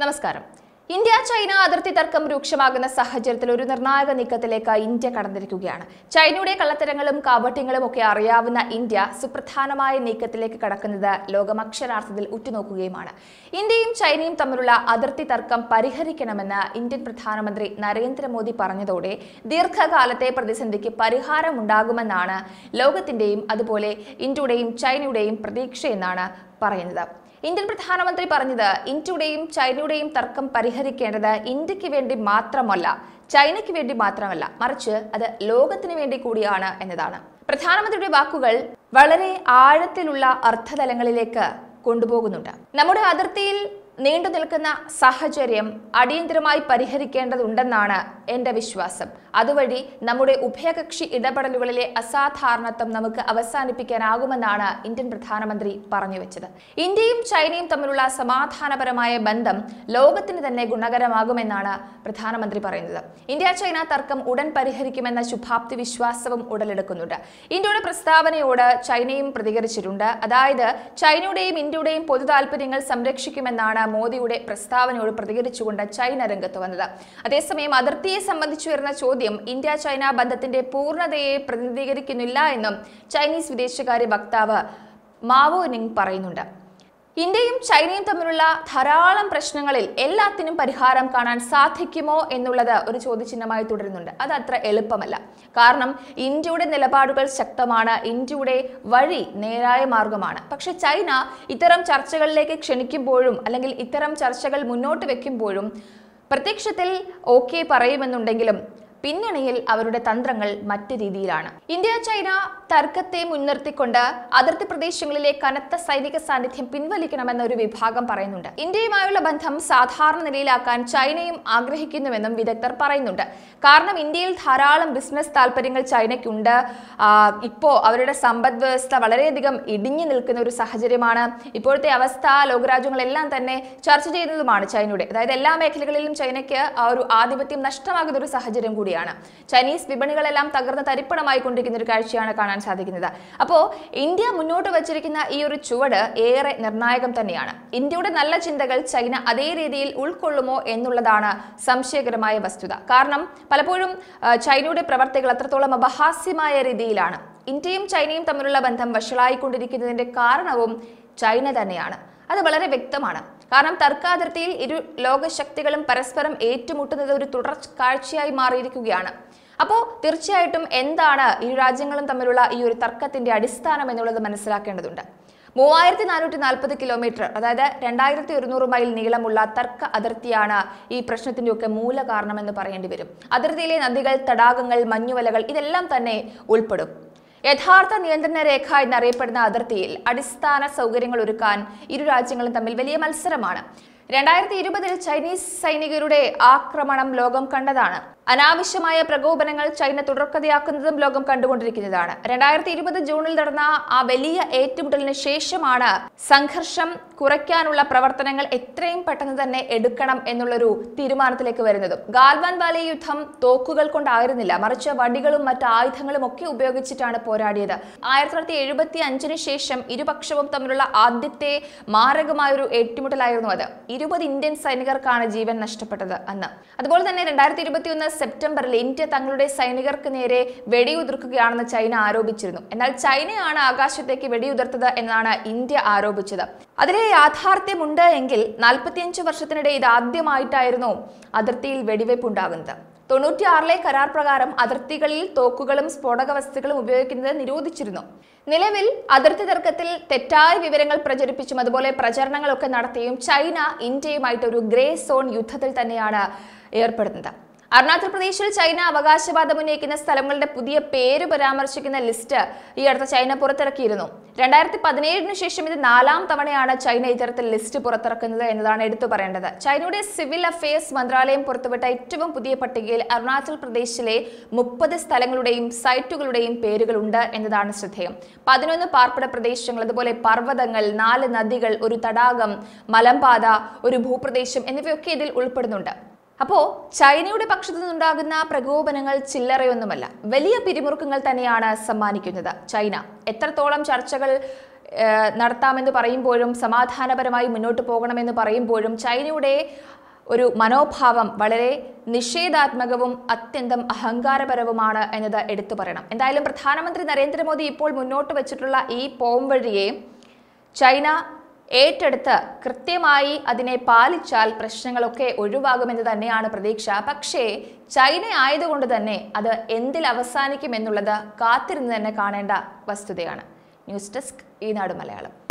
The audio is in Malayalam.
നമസ്കാരം ഇന്ത്യ ചൈന അതിർത്തി തർക്കം രൂക്ഷമാകുന്ന സാഹചര്യത്തിൽ ഒരു നിർണായക നീക്കത്തിലേക്ക് ഇന്ത്യ കടന്നിരിക്കുകയാണ് ചൈനയുടെ കള്ളത്തരങ്ങളും കാപട്യങ്ങളും ഒക്കെ അറിയാവുന്ന ഇന്ത്യ സുപ്രധാനമായ നീക്കത്തിലേക്ക് കടക്കുന്നത് ലോകം അക്ഷരാർത്ഥത്തിൽ ഉറ്റുനോക്കുകയുമാണ് ഇന്ത്യയും ചൈനയും തമ്മിലുള്ള അതിർത്തി തർക്കം പരിഹരിക്കണമെന്ന് ഇന്ത്യൻ പ്രധാനമന്ത്രി നരേന്ദ്രമോദി പറഞ്ഞതോടെ ദീർഘകാലത്തെ പ്രതിസന്ധിക്ക് പരിഹാരമുണ്ടാകുമെന്നാണ് ലോകത്തിന്റെയും അതുപോലെ ഇന്ത്യയുടെയും ചൈനയുടെയും പ്രതീക്ഷയെന്നാണ് പറയുന്നത് ഇന്ത്യൻ പ്രധാനമന്ത്രി പറഞ്ഞത് ഇന്ത്യയുടെയും ചൈനയുടെയും തർക്കം പരിഹരിക്കേണ്ടത് ഇന്ത്യക്ക് വേണ്ടി മാത്രമല്ല ചൈനയ്ക്ക് വേണ്ടി മാത്രമല്ല മറിച്ച് അത് ലോകത്തിന് വേണ്ടി കൂടിയാണ് എന്നതാണ് പ്രധാനമന്ത്രിയുടെ വാക്കുകൾ വളരെ ആഴത്തിലുള്ള അർത്ഥതലങ്ങളിലേക്ക് കൊണ്ടുപോകുന്നുണ്ട് നമ്മുടെ അതിർത്തിയിൽ നീണ്ടു നിൽക്കുന്ന സാഹചര്യം അടിയന്തരമായി പരിഹരിക്കേണ്ടതുണ്ടെന്നാണ് എൻ്റെ വിശ്വാസം അതുവഴി നമ്മുടെ ഉഭയകക്ഷി ഇടപെടലുകളിലെ അസാധാരണത്വം നമുക്ക് അവസാനിപ്പിക്കാനാകുമെന്നാണ് ഇന്ത്യൻ പ്രധാനമന്ത്രി പറഞ്ഞു വെച്ചത് ഇന്ത്യയും ചൈനയും തമ്മിലുള്ള സമാധാനപരമായ ബന്ധം ലോകത്തിന് തന്നെ ഗുണകരമാകുമെന്നാണ് പ്രധാനമന്ത്രി പറയുന്നത് ഇന്ത്യ ചൈന തർക്കം ഉടൻ പരിഹരിക്കുമെന്ന ശുഭാപ്തി വിശ്വാസവും ഉടലെടുക്കുന്നുണ്ട് ഇന്ത്യയുടെ പ്രസ്താവനയോട് ചൈനയും പ്രതികരിച്ചിട്ടുണ്ട് അതായത് ചൈനയുടെയും ഇന്ത്യയുടെയും പൊതു താല്പര്യങ്ങൾ സംരക്ഷിക്കുമെന്നാണ് മോദിയുടെ പ്രസ്താവനയോട് പ്രതികരിച്ചുകൊണ്ട് ചൈന രംഗത്ത് വന്നത് അതേസമയം അതിർത്തിയെ സംബന്ധിച്ചു വരുന്ന ചോദ്യം ചോദ്യം ഇന്ത്യ ചൈന ബന്ധത്തിന്റെ പൂർണ്ണതയെ പ്രതിനിധീകരിക്കുന്നില്ല എന്നും ചൈനീസ് വിദേശകാര്യ വക്താവ് മാവോ നിങ് പറയുന്നുണ്ട് ഇന്ത്യയും ചൈനയും തമ്മിലുള്ള ധാരാളം പ്രശ്നങ്ങളിൽ എല്ലാത്തിനും പരിഹാരം കാണാൻ സാധിക്കുമോ എന്നുള്ളത് ഒരു ചോദ്യചിഹ്നമായി തുടരുന്നുണ്ട് അത് അത്ര എളുപ്പമല്ല കാരണം ഇന്ത്യയുടെ നിലപാടുകൾ ശക്തമാണ് ഇന്ത്യയുടെ വഴി നേരായ മാർഗമാണ് പക്ഷെ ചൈന ഇത്തരം ചർച്ചകളിലേക്ക് ക്ഷണിക്കുമ്പോഴും അല്ലെങ്കിൽ ഇത്തരം ചർച്ചകൾ മുന്നോട്ട് വെക്കുമ്പോഴും പ്രത്യക്ഷത്തിൽ ഓക്കെ പറയുമെന്നുണ്ടെങ്കിലും പിന്നണിയിൽ അവരുടെ തന്ത്രങ്ങൾ മറ്റ് രീതിയിലാണ് ഇന്ത്യ ചൈന തർക്കത്തെ മുൻനിർത്തിക്കൊണ്ട് അതിർത്തി പ്രദേശങ്ങളിലെ കനത്ത സൈനിക സാന്നിധ്യം പിൻവലിക്കണമെന്ന ഒരു വിഭാഗം പറയുന്നുണ്ട് ഇന്ത്യയുമായുള്ള ബന്ധം സാധാരണ നിലയിലാക്കാൻ ചൈനയും ആഗ്രഹിക്കുന്നുവെന്നും വിദഗ്ധർ പറയുന്നുണ്ട് കാരണം ഇന്ത്യയിൽ ധാരാളം ബിസിനസ് താല്പര്യങ്ങൾ ചൈനയ്ക്കുണ്ട് ഇപ്പോൾ അവരുടെ സമ്പദ് വ്യവസ്ഥ വളരെയധികം ഇടിഞ്ഞു നിൽക്കുന്ന ഒരു സാഹചര്യമാണ് ഇപ്പോഴത്തെ അവസ്ഥ ലോകരാജ്യങ്ങളെല്ലാം തന്നെ ചർച്ച ചെയ്യുന്നതുമാണ് ചൈനയുടെ അതായത് എല്ലാ മേഖലകളിലും ചൈനയ്ക്ക് ഒരു ആധിപത്യം നഷ്ടമാകുന്ന ഒരു സാഹചര്യം കൂടിയാണ് ചൈനീസ് വിപണികളെല്ലാം തകർന്ന് തരിപ്പണമായി കൊണ്ടിരിക്കുന്ന ഒരു കാഴ്ചയാണ് കാണാൻ കാണാൻ സാധിക്കുന്നത് അപ്പോൾ ഇന്ത്യ മുന്നോട്ട് വച്ചിരിക്കുന്ന ഈ ഒരു ചുവട് ഏറെ നിർണായകം തന്നെയാണ് ഇന്ത്യയുടെ നല്ല ചിന്തകൾ ചൈന അതേ രീതിയിൽ ഉൾക്കൊള്ളുമോ എന്നുള്ളതാണ് സംശയകരമായ വസ്തുത കാരണം പലപ്പോഴും ചൈനയുടെ പ്രവർത്തികൾ അത്രത്തോളം അപഹാസ്യമായ രീതിയിലാണ് ഇന്ത്യയും ചൈനയും തമ്മിലുള്ള ബന്ധം വഷളായിക്കൊണ്ടിരിക്കുന്നതിൻ്റെ കാരണവും ചൈന തന്നെയാണ് അത് വളരെ വ്യക്തമാണ് കാരണം തർക്കാതിർത്തിയിൽ ഇരു ലോകശക്തികളും പരസ്പരം ഏറ്റുമുട്ടുന്നത് ഒരു തുടർ കാഴ്ചയായി മാറിയിരിക്കുകയാണ് അപ്പോൾ തീർച്ചയായിട്ടും എന്താണ് ഇരു രാജ്യങ്ങളും തമ്മിലുള്ള ഈ ഒരു തർക്കത്തിന്റെ അടിസ്ഥാനം എന്നുള്ളത് മനസ്സിലാക്കേണ്ടതുണ്ട് മൂവായിരത്തി നാനൂറ്റി നാൽപ്പത് കിലോമീറ്റർ അതായത് രണ്ടായിരത്തി ഒരുന്നൂറ് മൈൽ നീളമുള്ള തർക്ക അതിർത്തിയാണ് ഈ പ്രശ്നത്തിന്റെയൊക്കെ മൂല കാരണമെന്ന് പറയേണ്ടി വരും അതിർത്തിയിലെ നദികൾ തടാകങ്ങൾ മഞ്ഞുവലകൾ ഇതെല്ലാം തന്നെ ഉൾപ്പെടും യഥാർത്ഥ നിയന്ത്രണ രേഖ എന്നറിയപ്പെടുന്ന അതിർത്തിയിൽ അടിസ്ഥാന സൗകര്യങ്ങൾ ഒരുക്കാൻ ഇരു രാജ്യങ്ങളും തമ്മിൽ വലിയ മത്സരമാണ് രണ്ടായിരത്തി ഇരുപതിൽ ചൈനീസ് സൈനികരുടെ ആക്രമണം ലോകം കണ്ടതാണ് അനാവശ്യമായ പ്രകോപനങ്ങൾ ചൈന തുടർക്കഥയാക്കുന്നതും ലോകം കണ്ടുകൊണ്ടിരിക്കുന്നതാണ് രണ്ടായിരത്തി ഇരുപത് ജൂണിൽ നടന്ന ആ വലിയ ഏറ്റുമുട്ടലിന് ശേഷമാണ് സംഘർഷം കുറയ്ക്കാനുള്ള പ്രവർത്തനങ്ങൾ എത്രയും പെട്ടെന്ന് തന്നെ എടുക്കണം എന്നുള്ളൊരു തീരുമാനത്തിലേക്ക് വരുന്നതും ഗാൽവാൻ വാലി യുദ്ധം തോക്കുകൾ കൊണ്ടായിരുന്നില്ല മറിച്ച് വടികളും മറ്റ് ആയുധങ്ങളും ഒക്കെ ഉപയോഗിച്ചിട്ടാണ് പോരാടിയത് ആയിരത്തി തൊള്ളായിരത്തി എഴുപത്തി അഞ്ചിന് ശേഷം ഇരുപക്ഷവും തമ്മിലുള്ള ആദ്യത്തെ മാരകമായൊരു ഏറ്റുമുട്ടലായിരുന്നു അത് ഇരുപത് ഇന്ത്യൻ സൈനികർക്കാണ് ജീവൻ നഷ്ടപ്പെട്ടത് അന്ന് അതുപോലെ തന്നെ രണ്ടായിരത്തി സെപ്റ്റംബറിൽ ഇന്ത്യ തങ്ങളുടെ സൈനികർക്ക് നേരെ വെടിയുതിർക്കുകയാണെന്ന് ചൈന ആരോപിച്ചിരുന്നു എന്നാൽ ചൈനയാണ് ആകാശത്തേക്ക് വെടിയുതിർത്തത് എന്നാണ് ഇന്ത്യ ആരോപിച്ചത് അതിലെ യാഥാർത്ഥ്യമുണ്ട് എങ്കിൽ നാൽപ്പത്തിയഞ്ച് വർഷത്തിനിടെ ഇത് ആദ്യമായിട്ടായിരുന്നു അതിർത്തിയിൽ വെടിവയ്പ് ഉണ്ടാകുന്നത് തൊണ്ണൂറ്റിയാറിലെ കരാർ പ്രകാരം അതിർത്തികളിൽ തോക്കുകളും സ്ഫോടക വസ്തുക്കളും ഉപയോഗിക്കുന്നത് നിരോധിച്ചിരുന്നു നിലവിൽ അതിർത്തി തർക്കത്തിൽ തെറ്റായ വിവരങ്ങൾ പ്രചരിപ്പിച്ചും അതുപോലെ പ്രചരണങ്ങളൊക്കെ നടത്തിയും ചൈന ഇന്ത്യയുമായിട്ട് ഒരു ഗ്രേ സോൺ യുദ്ധത്തിൽ തന്നെയാണ് ഏർപ്പെടുന്നത് അരുണാചൽ പ്രദേശിൽ ചൈന അവകാശവാദം ഉന്നയിക്കുന്ന സ്ഥലങ്ങളുടെ പുതിയ പേര് പരാമർശിക്കുന്ന ലിസ്റ്റ് ഈ അടുത്ത ചൈന പുറത്തിറക്കിയിരുന്നു രണ്ടായിരത്തി പതിനേഴിന് ശേഷം ഇത് നാലാം തവണയാണ് ചൈന ഇത്തരത്തിൽ ലിസ്റ്റ് പുറത്തിറക്കുന്നത് എന്നതാണ് എടുത്തു പറയേണ്ടത് ചൈനയുടെ സിവിൽ അഫയേഴ്സ് മന്ത്രാലയം പുറത്തുവിട്ട ഏറ്റവും പുതിയ പട്ടികയിൽ അരുണാചൽ പ്രദേശിലെ മുപ്പത് സ്ഥലങ്ങളുടെയും സൈറ്റുകളുടെയും പേരുകളുണ്ട് എന്നതാണ് ശ്രദ്ധേയം പതിനൊന്ന് പാർപ്പിട പ്രദേശങ്ങൾ അതുപോലെ പർവ്വതങ്ങൾ നാല് നദികൾ ഒരു തടാകം മലമ്പാത ഒരു ഭൂപ്രദേശം എന്നിവയൊക്കെ ഇതിൽ ഉൾപ്പെടുന്നുണ്ട് അപ്പോ ചൈനയുടെ പക്ഷത്തു നിന്നുണ്ടാകുന്ന പ്രകോപനങ്ങൾ ചില്ലറയൊന്നുമല്ല വലിയ പിരിമുറുക്കങ്ങൾ തന്നെയാണ് സമ്മാനിക്കുന്നത് ചൈന എത്രത്തോളം ചർച്ചകൾ നടത്താമെന്ന് പറയുമ്പോഴും സമാധാനപരമായി മുന്നോട്ട് പോകണമെന്ന് പറയുമ്പോഴും ചൈനയുടെ ഒരു മനോഭാവം വളരെ നിഷേധാത്മകവും അത്യന്തം അഹങ്കാരപരവുമാണ് എന്നത് എടുത്തു പറയണം എന്തായാലും പ്രധാനമന്ത്രി നരേന്ദ്രമോദി ഇപ്പോൾ മുന്നോട്ട് വച്ചിട്ടുള്ള ഈ പോംവഴിയെ ചൈന ഏറ്റെടുത്ത് കൃത്യമായി അതിനെ പാലിച്ചാൽ പ്രശ്നങ്ങളൊക്കെ ഒഴിവാകുമെന്ന് തന്നെയാണ് പ്രതീക്ഷ പക്ഷേ ചൈന ആയതുകൊണ്ട് തന്നെ അത് എന്തിൽ അവസാനിക്കുമെന്നുള്ളത് കാത്തിരുന്ന് തന്നെ കാണേണ്ട വസ്തുതയാണ് ന്യൂസ് ഡെസ്ക് ഈനാട് മലയാളം